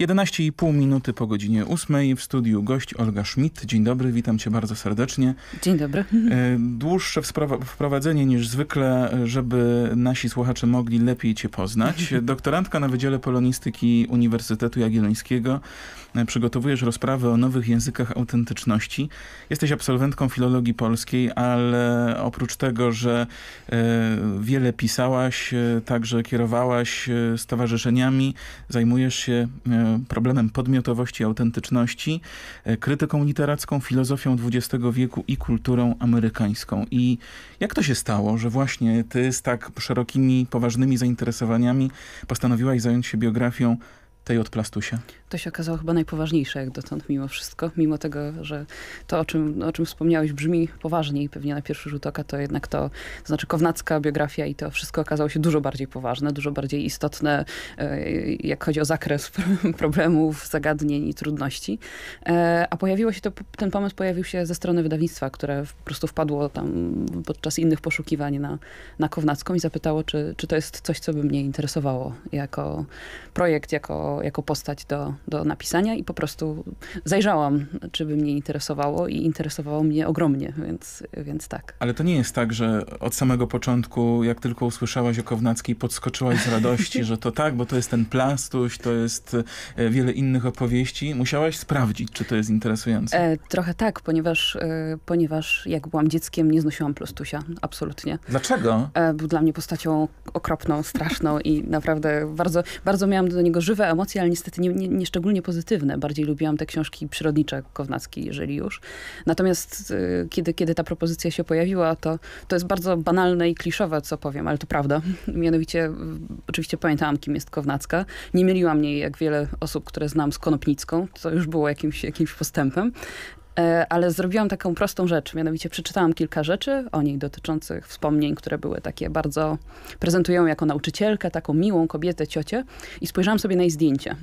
11,5 minuty po godzinie 8 w studiu gość Olga Schmidt. Dzień dobry, witam cię bardzo serdecznie. Dzień dobry. E, dłuższe wprowadzenie niż zwykle, żeby nasi słuchacze mogli lepiej cię poznać. Doktorantka na Wydziale Polonistyki Uniwersytetu Jagiellońskiego. E, przygotowujesz rozprawę o nowych językach autentyczności. Jesteś absolwentką filologii polskiej, ale oprócz tego, że e, wiele pisałaś, także kierowałaś stowarzyszeniami, zajmujesz się problemem podmiotowości, autentyczności, e, krytyką literacką, filozofią XX wieku i kulturą amerykańską. I jak to się stało, że właśnie ty z tak szerokimi, poważnymi zainteresowaniami postanowiłaś zająć się biografią tej od Plastusia? to się okazało chyba najpoważniejsze jak dotąd mimo wszystko. Mimo tego, że to, o czym, o czym wspomniałeś, brzmi poważniej pewnie na pierwszy rzut oka to jednak to, to znaczy kownacka biografia i to wszystko okazało się dużo bardziej poważne, dużo bardziej istotne, e, jak chodzi o zakres problemów, zagadnień i trudności. E, a pojawiło się to, ten pomysł pojawił się ze strony wydawnictwa, które po prostu wpadło tam podczas innych poszukiwań na, na Kownacką i zapytało, czy, czy to jest coś, co by mnie interesowało jako projekt, jako, jako postać do, do napisania i po prostu zajrzałam, czy by mnie interesowało i interesowało mnie ogromnie, więc, więc tak. Ale to nie jest tak, że od samego początku, jak tylko usłyszałaś o Kownackiej, podskoczyłaś z radości, że to tak, bo to jest ten plastuś, to jest e, wiele innych opowieści. Musiałaś sprawdzić, czy to jest interesujące. E, trochę tak, ponieważ, e, ponieważ jak byłam dzieckiem, nie znosiłam plastusia, absolutnie. Dlaczego? E, był dla mnie postacią okropną, straszną i naprawdę bardzo, bardzo miałam do niego żywe emocje, ale niestety nie, nie, nie szczególnie pozytywne. Bardziej lubiłam te książki przyrodnicze Kownacki, jeżeli już. Natomiast y, kiedy, kiedy ta propozycja się pojawiła, to, to jest bardzo banalne i kliszowe, co powiem, ale to prawda. Mianowicie, oczywiście pamiętałam, kim jest Kownacka. Nie myliła mnie, jak wiele osób, które znam, z Konopnicką, co już było jakimś, jakimś postępem e, ale zrobiłam taką prostą rzecz. Mianowicie przeczytałam kilka rzeczy o niej dotyczących wspomnień, które były takie bardzo prezentują jako nauczycielkę, taką miłą kobietę, ciocię i spojrzałam sobie na jej zdjęcie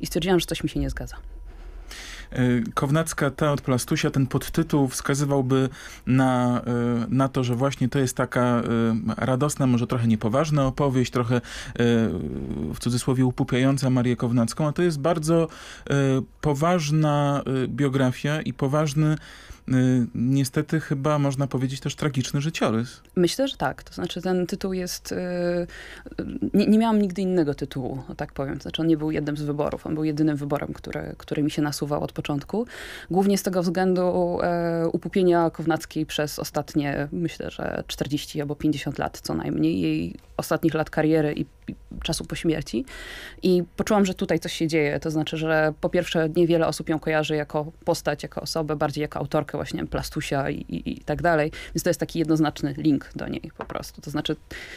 i stwierdziłam, że coś mi się nie zgadza. Y, Kownacka ta od Plastusia, ten podtytuł wskazywałby na, y, na to, że właśnie to jest taka y, radosna, może trochę niepoważna opowieść, trochę w cudzysłowie upupiająca Marię Kownacką, a to jest bardzo poważna biografia i poważny Y, niestety chyba można powiedzieć też tragiczny życiorys. Myślę, że tak. To znaczy ten tytuł jest... Y, y, nie, nie miałam nigdy innego tytułu, tak powiem. Znaczy on nie był jednym z wyborów. On był jedynym wyborem, który, który mi się nasuwał od początku. Głównie z tego względu e, upupienia Kownackiej przez ostatnie, myślę, że 40 albo 50 lat co najmniej. Jej ostatnich lat kariery i czasu po śmierci. I poczułam, że tutaj coś się dzieje. To znaczy, że po pierwsze niewiele osób ją kojarzy jako postać, jako osobę, bardziej jako autorkę właśnie Plastusia i, i, i tak dalej. Więc to jest taki jednoznaczny link do niej po prostu. To znaczy,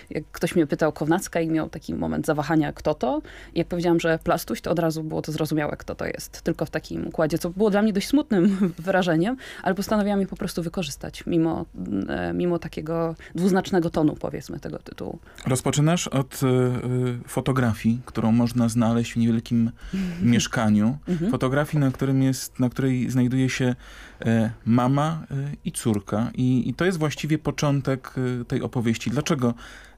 jak ktoś mnie pytał Kownacka i miał taki moment zawahania, kto to, I jak powiedziałam, że Plastuś, to od razu było to zrozumiałe, kto to jest. Tylko w takim układzie, co było dla mnie dość smutnym wyrażeniem, ale postanowiłam je po prostu wykorzystać, mimo, e, mimo takiego dwuznacznego tonu, powiedzmy, tego tytułu. Rozpoczynasz od e, e, fotografii, którą można znaleźć w niewielkim mhm. mieszkaniu. Mhm. Fotografii, na, którym jest, na której znajduje się e, mama e, i córka. I, i to jest właściwie początek e, tej opowieści. Dlaczego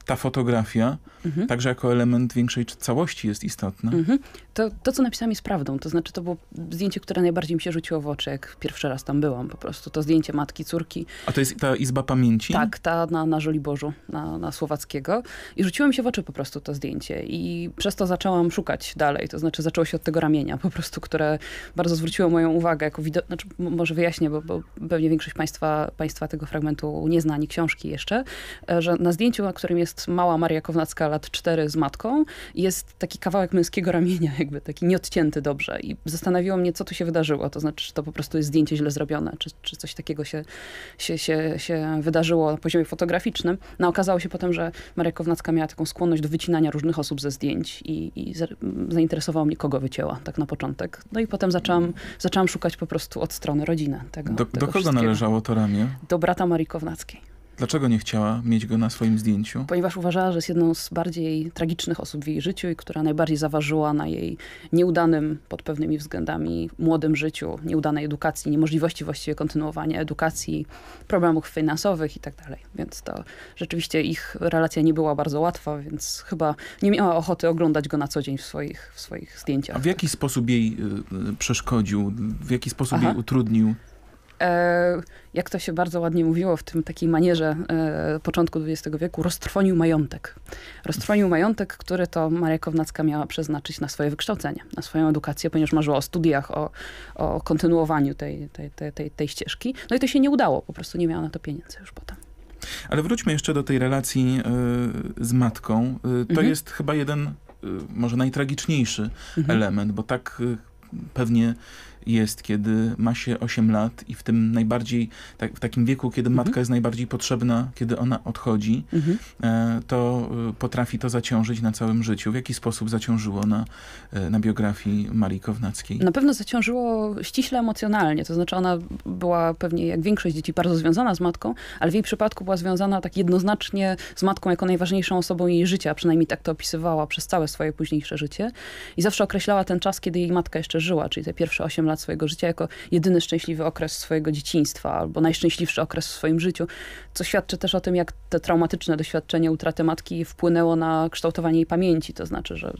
ta fotografia mhm. także jako element większej całości jest istotna. Mhm. To, to, co napisałam jest prawdą. To znaczy, to było zdjęcie, które najbardziej mi się rzuciło w oczy, jak pierwszy raz tam byłam po prostu. To zdjęcie matki, córki. A to jest ta Izba Pamięci? Tak, ta na, na Żoliborzu, na, na Słowackiego. I rzuciło mi się w oczy po prostu to zdjęcie. I przez to zaczęłam szukać dalej. To znaczy, zaczęło się od tego ramienia po prostu, które bardzo zwróciło moją uwagę jako widok... Znaczy, może wyjaśnię, bo, bo pewnie większość państwa, państwa tego fragmentu nie zna, ani książki jeszcze, e, że na zdjęciu, na którym jest jest mała Maria Kownacka, lat 4 z matką. Jest taki kawałek męskiego ramienia, jakby taki nieodcięty dobrze. I zastanawiło mnie, co tu się wydarzyło. To znaczy, czy to po prostu jest zdjęcie źle zrobione, czy, czy coś takiego się, się, się, się wydarzyło na poziomie fotograficznym. No okazało się potem, że Maria Kownacka miała taką skłonność do wycinania różnych osób ze zdjęć i, i zainteresowało mnie, kogo wycięła tak na początek. No i potem zaczęłam, zaczęłam szukać po prostu od strony rodziny tego. Do, tego do kogo należało to ramię? Do brata Marii Kownackiej. Dlaczego nie chciała mieć go na swoim zdjęciu? Ponieważ uważała, że jest jedną z bardziej tragicznych osób w jej życiu i która najbardziej zaważyła na jej nieudanym pod pewnymi względami młodym życiu, nieudanej edukacji, niemożliwości właściwie kontynuowania edukacji, problemów finansowych i tak dalej. Więc to rzeczywiście ich relacja nie była bardzo łatwa, więc chyba nie miała ochoty oglądać go na co dzień w swoich, w swoich zdjęciach. A w jaki sposób jej y, y przeszkodził? W jaki sposób Aha. jej utrudnił E, jak to się bardzo ładnie mówiło w tym takiej manierze e, początku XX wieku, roztrwonił majątek. Roztrwonił majątek, który to Maria Kownacka miała przeznaczyć na swoje wykształcenie, na swoją edukację, ponieważ marzyła o studiach, o, o kontynuowaniu tej, tej, tej, tej, tej ścieżki. No i to się nie udało, po prostu nie miała na to pieniędzy już potem. Ale wróćmy jeszcze do tej relacji e, z matką. to mhm. jest chyba jeden, może najtragiczniejszy mhm. element, bo tak pewnie jest, kiedy ma się 8 lat i w tym najbardziej, tak, w takim wieku, kiedy mhm. matka jest najbardziej potrzebna, kiedy ona odchodzi, mhm. E, to e, potrafi to zaciążyć na całym życiu. W jaki sposób zaciążyło na, e, na biografii Marii Kownackiej? Na pewno zaciążyło ściśle emocjonalnie, to znaczy ona była pewnie, jak większość dzieci, bardzo związana z matką, ale w jej przypadku była związana tak jednoznacznie z matką jako najważniejszą osobą jej życia, przynajmniej tak to opisywała przez całe swoje późniejsze życie i zawsze określała ten czas, kiedy jej matka jeszcze żyła, czyli te pierwsze 8 lat lat swojego życia jako jedyny szczęśliwy okres swojego dzieciństwa albo najszczęśliwszy okres w swoim życiu, co świadczy też o tym, jak te traumatyczne doświadczenie utraty matki wpłynęło na kształtowanie jej pamięci. To znaczy, że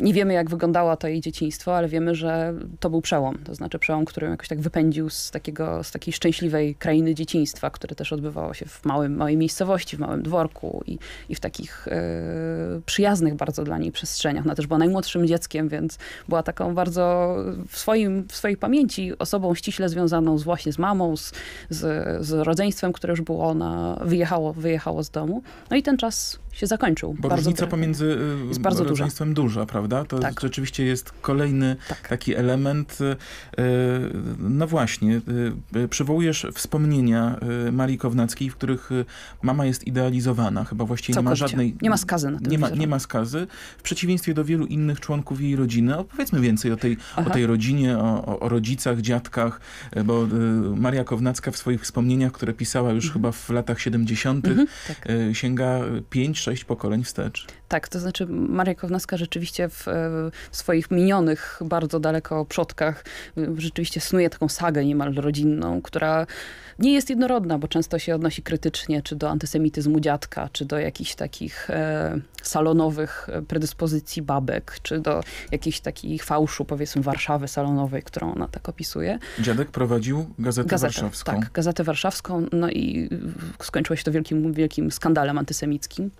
nie wiemy, jak wyglądało to jej dzieciństwo, ale wiemy, że to był przełom. To znaczy przełom, który jakoś tak wypędził z, takiego, z takiej szczęśliwej krainy dzieciństwa, które też odbywało się w małym, małej miejscowości, w małym dworku i, i w takich e, przyjaznych bardzo dla niej przestrzeniach. Ona też była najmłodszym dzieckiem, więc była taką bardzo w, swoim, w swojej pamięci osobą ściśle związaną z, właśnie z mamą, z, z, z rodzeństwem, które już było, ona wyjechało, wyjechało z domu. No i ten czas się zakończył. Bo bardzo różnica pomiędzy y, jest bardzo rodzeństwem duża. duża, prawda? To tak. rzeczywiście jest kolejny tak. taki element. Y, y, no właśnie, przywołujesz wspomnienia Marii Kownackiej, w których mama jest idealizowana. Chyba właściwie Całkowicie. nie ma żadnej... Nie ma skazy na tym nie ma, nie ma skazy. W przeciwieństwie do wielu innych członków jej rodziny. Opowiedzmy więcej o tej, o tej rodzinie, o, o rodzicach, dziadkach, bo Maria Kownacka w swoich wspomnieniach, które pisała już mhm. chyba w latach 70., mhm, tak. sięga 5, sześć pokoleń wstecz. Tak, to znaczy Maria Kownacka rzeczywiście w, e, w, swoich minionych bardzo daleko przodkach e, rzeczywiście snuje taką sagę niemal rodzinną, która nie jest jednorodna, bo często się odnosi krytycznie czy do antysemityzmu dziadka, czy do jakichś takich e, salonowych predyspozycji babek, czy do jakichś takich fałszu powiedzmy Warszawy salonowej, którą ona tak opisuje. Dziadek prowadził Gazetę, Gazetę Warszawską. Tak, Gazetę Warszawską, no i skończyło się to wielkim, wielkim skandalem antysemickim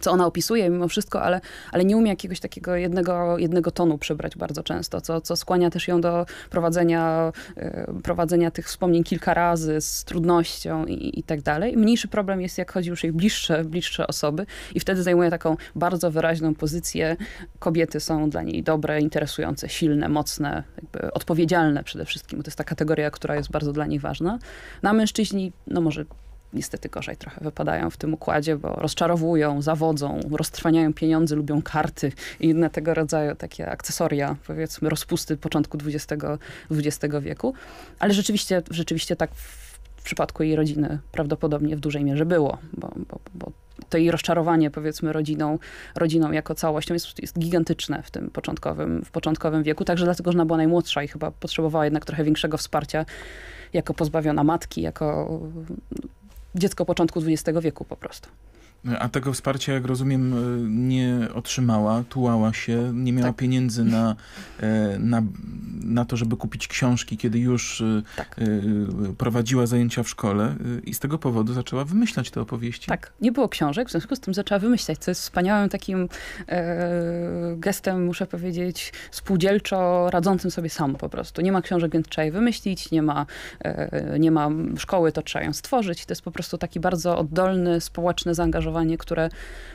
co ona opisuje mimo wszystko, ale, ale nie umie jakiegoś takiego jednego, jednego tonu przebrać bardzo często, co, co skłania też ją do prowadzenia, e, prowadzenia tych wspomnień kilka razy z trudnością i, i tak dalej. Mniejszy problem jest, jak chodzi już jej bliższe, bliższe osoby i wtedy zajmuje taką bardzo wyraźną pozycję. Kobiety są dla niej dobre, interesujące, silne, mocne, odpowiedzialne przede wszystkim. To jest ta kategoria, która jest bardzo dla niej ważna. Na mężczyźni, no może niestety gorzej trochę wypadają w tym układzie, bo rozczarowują, zawodzą, roztrwaniają pieniądze, lubią karty i inne tego rodzaju takie akcesoria, powiedzmy rozpusty początku XX, XX wieku. Ale rzeczywiście, rzeczywiście tak w przypadku jej rodziny prawdopodobnie w dużej mierze było, bo, bo, bo to jej rozczarowanie, powiedzmy, rodziną, rodziną jako całością jest, jest, gigantyczne w tym początkowym, w początkowym wieku. Także dlatego, że ona była najmłodsza i chyba potrzebowała jednak trochę większego wsparcia jako pozbawiona matki, jako dziecko początku XX wieku po prostu. A tego wsparcia, jak rozumiem, e, nie otrzymała, tułała się, nie miała tak. pieniędzy na, e, na, na to, żeby kupić książki, kiedy już e, tak. prowadziła zajęcia w szkole i z tego powodu zaczęła wymyślać te opowieści. Tak, nie było książek, w związku z tym zaczęła wymyślać, co jest wspaniałym takim e, gestem, muszę powiedzieć, spółdzielczo radzącym sobie sam po prostu. Nie ma książek, więc trzeba je wymyślić, nie ma, e, nie ma szkoły, to trzeba ją stworzyć. To jest po prostu taki bardzo oddolny, społeczny zaangażowany zaangażowanie, które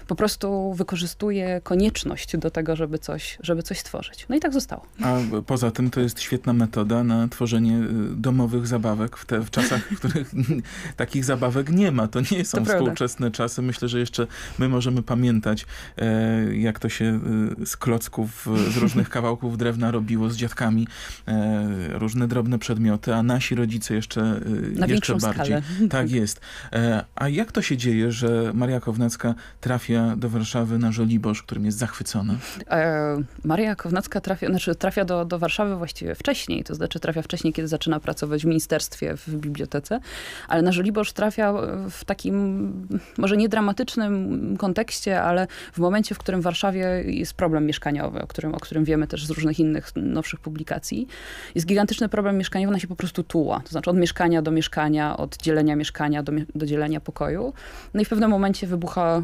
po prostu wykorzystuje konieczność do tego, żeby coś, żeby coś stworzyć. No i tak zostało. A poza tym to jest świetna metoda na tworzenie y, domowych zabawek w, te, w czasach, w których takich zabawek nie ma. To nie są to współczesne prawda. czasy. Myślę, że jeszcze my możemy pamiętać, e, jak to się y, z klocków, y, z różnych kawałków drewna robiło z dziadkami. E, różne drobne przedmioty, a nasi rodzice jeszcze, na jeszcze bardziej. Skalę. Tak jest. E, a jak to się dzieje, że Maria Kownacka trafia do Warszawy na Żoliborz, którym jest zachwycona? E, Maria Kownacka trafia, znaczy trafia do, do Warszawy właściwie wcześniej, to znaczy trafia wcześniej, kiedy zaczyna pracować w ministerstwie, w bibliotece, ale na Żoliborz trafia w takim może niedramatycznym kontekście, ale w momencie, w którym w Warszawie jest problem mieszkaniowy, o którym, o którym wiemy też z różnych innych nowszych publikacji. Jest gigantyczny problem mieszkaniowy, ona się po prostu tuła. To znaczy od mieszkania do mieszkania, od dzielenia mieszkania do, do dzielenia pokoju. No i w pewnym momencie wybucha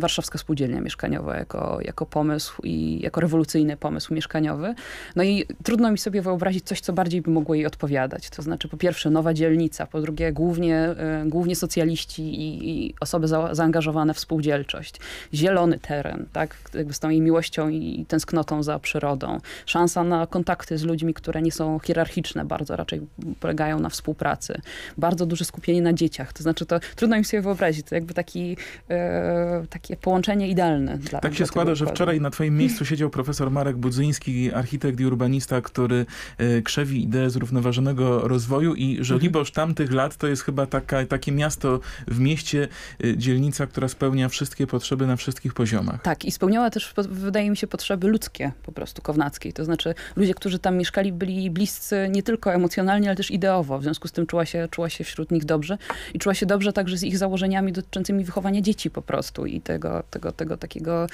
warszawska spółdzielnia mieszkaniowa jako, jako pomysł i jako rewolucyjny pomysł mieszkaniowy. No i trudno mi sobie wyobrazić coś, co bardziej by mogło jej odpowiadać. To znaczy po pierwsze nowa dzielnica, po drugie głównie, e, głównie socjaliści i, i osoby za, zaangażowane w spółdzielczość. Zielony teren, tak? Jakby z tą jej miłością i tęsknotą za przyrodą. Szansa na kontakty z ludźmi, które nie są hierarchiczne bardzo, raczej polegają na współpracy. Bardzo duże skupienie na dzieciach. To znaczy to trudno mi sobie wyobrazić. To jakby taki, e, takie połączenie idealne. Dla, tak się składa, że wczoraj na twoim miejscu siedział profesor Marek Budzyński, architekt i urbanista, który e, krzewi ideę zrównoważonego rozwoju i Żoliborz mhm. tamtych lat to jest chyba taka, takie miasto w mieście, e, dzielnica, która spełnia wszystkie potrzeby na wszystkich poziomach. Tak i spełniała też, wydaje mi się, potrzeby ludzkie po prostu kownackiej. To znaczy ludzie, którzy tam mieszkali byli bliscy nie tylko emocjonalnie, ale też ideowo. W związku z tym czuła się, czuła się wśród nich dobrze i czuła się dobrze także z ich założeniami do, dotyczącymi wychowania dzieci po prostu i tego, tego, tego takiego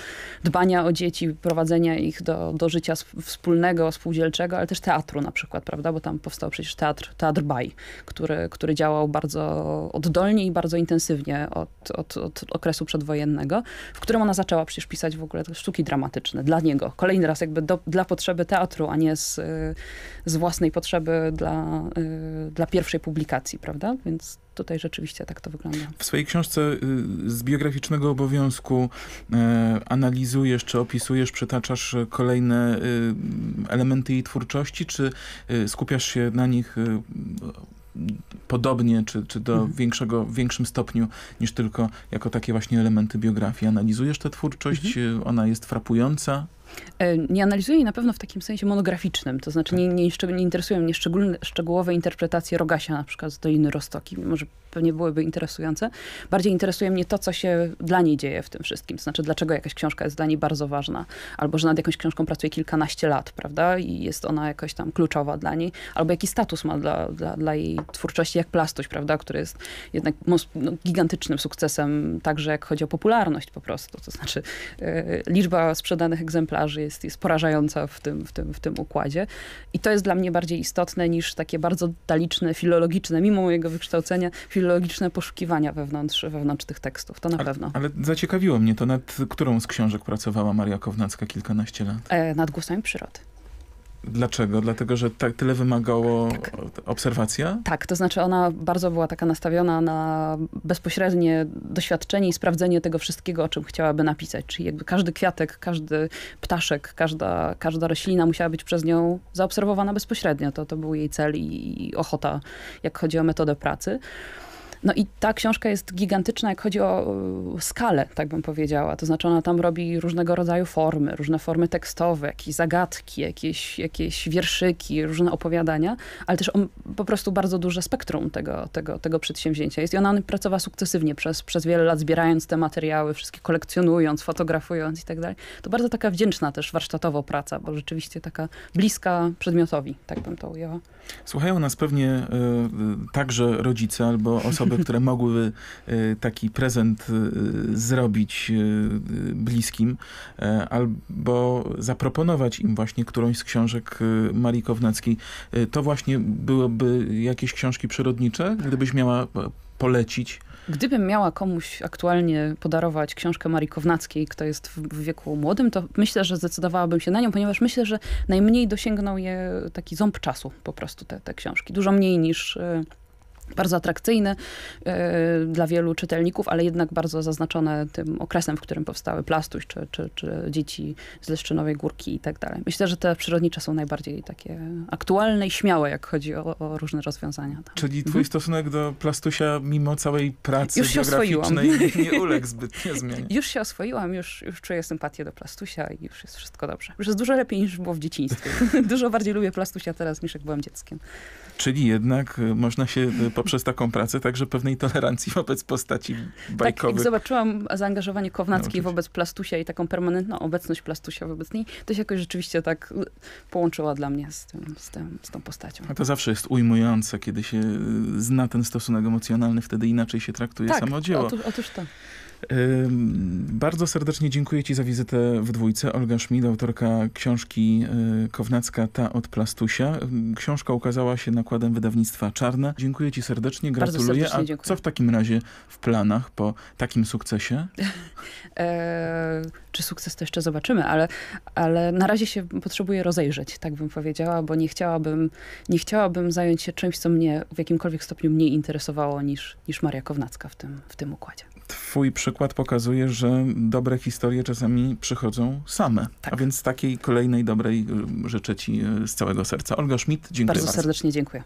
dbania o dzieci, prowadzenia ich do, do życia wspólnego, spółdzielczego, ale też teatru na przykład, prawda? Bo tam powstał przecież teatr, teatr Baj, który, który działał bardzo oddolnie i bardzo intensywnie od, od, od okresu przedwojennego, w którym ona zaczęła przecież pisać w ogóle sztuki dramatyczne dla niego. Kolejny raz jakby do, dla potrzeby teatru, a nie z, z własnej potrzeby dla, y, dla pierwszej publikacji, prawda? Więc tutaj rzeczywiście tak to wygląda. W swojej książce y, z biograficznego obowiązku y, analizujesz, czy opisujesz, przytaczasz kolejne y, elementy jej twórczości, czy skupiasz się na nich podobnie, czy, czy do mhm. większego, większym stopniu niż tylko jako takie właśnie elementy biografii. Analizujesz tę twórczość, mhm. ona jest frapująca, E, nie analizuję jej na pewno w takim sensie monograficznym, to znaczy nie, nie, nie interesują mnie szczególne, szczegółowe interpretacje Rogasia na przykład z Doliny rostoki, mimo że pewnie byłyby interesujące. Bardziej interesuje mnie to, co się dla niej dzieje w tym wszystkim, to znaczy dlaczego jakaś książka jest dla niej bardzo ważna, albo że nad jakąś książką pracuje kilkanaście lat, prawda, i jest ona jakoś tam kluczowa dla niej, albo jaki status ma dla, dla, dla jej twórczości, jak Plastość, prawda, który jest jednak no, gigantycznym sukcesem, także jak chodzi o popularność po prostu, to znaczy yy, liczba sprzedanych egzemplarzy plaży jest, jest porażająca w tym, w, tym, w tym układzie. I to jest dla mnie bardziej istotne niż takie bardzo detaliczne, filologiczne, mimo mojego wykształcenia, filologiczne poszukiwania wewnątrz, wewnątrz tych tekstów. To na ale, pewno. Ale zaciekawiło mnie to, nad którą z książek pracowała Maria Kownacka kilkanaście lat? E, nad głosami przyrody. Dlaczego? Dlatego, że tak tyle wymagało tak. obserwacja? Tak, to znaczy ona bardzo była taka nastawiona na bezpośrednie doświadczenie i sprawdzenie tego wszystkiego, o czym chciałaby napisać. Czyli jakby każdy kwiatek, każdy ptaszek, każda, każda roślina musiała być przez nią zaobserwowana bezpośrednio. To, to był jej cel i, i ochota, jak chodzi o metodę pracy. No i ta książka jest gigantyczna, jak chodzi o e, skalę, tak bym powiedziała. To znaczy ona tam robi różnego rodzaju formy, różne formy tekstowe, jakieś zagadki, jakieś, jakieś wierszyki, różne opowiadania, ale też po prostu bardzo duże spektrum tego, tego, tego przedsięwzięcia jest. I ona pracowała sukcesywnie przez, przez wiele lat, zbierając te materiały, wszystkie kolekcjonując, fotografując i tak dalej. To bardzo taka wdzięczna też warsztatowo praca, bo rzeczywiście taka bliska przedmiotowi, tak bym to ujęła. Słuchają nas pewnie y, także rodzice albo osoby, osoby, które mogłyby e, taki prezent e, zrobić e, bliskim albo zaproponować im właśnie którąś z książek Marii Kownackiej. To właśnie byłyby jakieś książki przyrodnicze, gdybyś miała polecić? Gdybym miała komuś aktualnie podarować książkę Marii Kownackiej, kto jest w wieku młodym, to myślę, że zdecydowałabym się na nią, ponieważ myślę, że najmniej dosięgnął je taki ząb czasu po prostu te, te książki. Dużo mniej niż bardzo atrakcyjny y, dla wielu czytelników, ale jednak bardzo zaznaczone tym okresem, w którym powstały Plastuś, czy, czy, czy dzieci z Leszczynowej Górki i tak dalej. Myślę, że te przyrodnicze są najbardziej takie aktualne i śmiałe, jak chodzi o, o różne rozwiązania. Tam. Czyli twój mhm. stosunek do Plastusia mimo całej pracy już się geograficznej oswoiłam. nie uległ zbytnie zmianie. Już się oswoiłam, już, już czuję sympatię do Plastusia i już jest wszystko dobrze. Już jest dużo lepiej niż było w dzieciństwie. dużo bardziej lubię Plastusia teraz niż jak byłam dzieckiem. Czyli jednak y, można się y, poprzez taką pracę także pewnej tolerancji wobec postaci tak, bajkowych. Tak, jak zobaczyłam zaangażowanie Kownackiej no, wobec Plastusia i taką permanentną obecność Plastusia wobec niej, to się jakoś rzeczywiście tak y, połączyła dla mnie z, tym, z, tym, z tą postacią. A to zawsze jest ujmujące, kiedy się y, zna ten stosunek emocjonalny, wtedy inaczej się traktuje tak, samo dzieło. Otóż, otóż to. Tak. Bardzo serdecznie dziękuję Ci za wizytę w dwójce. Olga Szmid, autorka książki y, Kownacka Ta od Plastusia. Książka ukazała się nakładem wydawnictwa Czarne. Dziękuję Ci serdecznie, gratuluję. Serdecznie, dziękuję. A co w takim razie w planach po takim sukcesie? E, czy sukces to jeszcze zobaczymy, ale, ale na razie się potrzebuję rozejrzeć, tak bym powiedziała, bo nie chciałabym, nie chciałabym zająć się czymś, co mnie w jakimkolwiek stopniu mniej interesowało niż, niż Maria Kownacka w tym, w tym układzie. Twój przykład pokazuje, że dobre historie czasami przychodzą same. Tak. A więc takiej kolejnej dobrej y, życzę Ci y, z całego serca. Olga Schmidt, dziękuję bardzo. Bardzo serdecznie dziękuję.